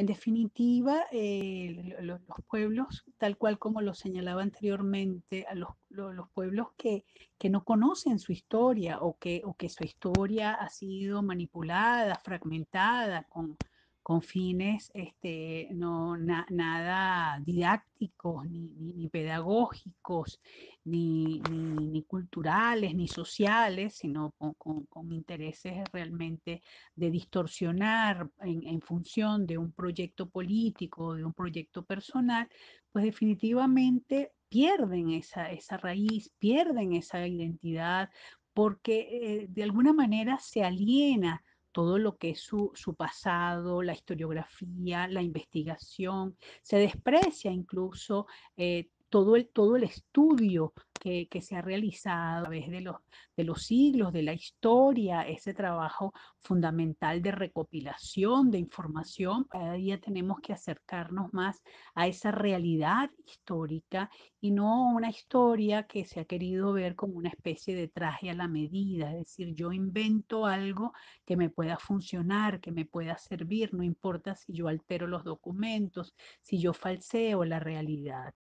En definitiva, eh, los, pueblos, tal cual como lo señalaba anteriormente, a los, pueblos que, no conocen su historia o que, su historia ha sido manipulada, fragmentada, con, fines este, no, nada didácticos, ni, pedagógicos, ni, ni sociales, sino con, intereses realmente de distorsionar en, función de un proyecto político, de un proyecto personal, pues definitivamente pierden esa, raíz, pierden esa identidad, porque eh, de alguna manera se aliena todo lo que es su, pasado, la historiografía, la investigación, se desprecia incluso eh, todo el, estudio que, se ha realizado a través de los, de los siglos, de la historia, ese trabajo fundamental de recopilación de información. Cada día tenemos que acercarnos más a esa realidad histórica y no una historia que se ha querido ver como una especie de traje a la medida, es decir, yo invento algo que me pueda funcionar, que me pueda servir, no importa si yo altero los documentos, si yo falseo la realidad.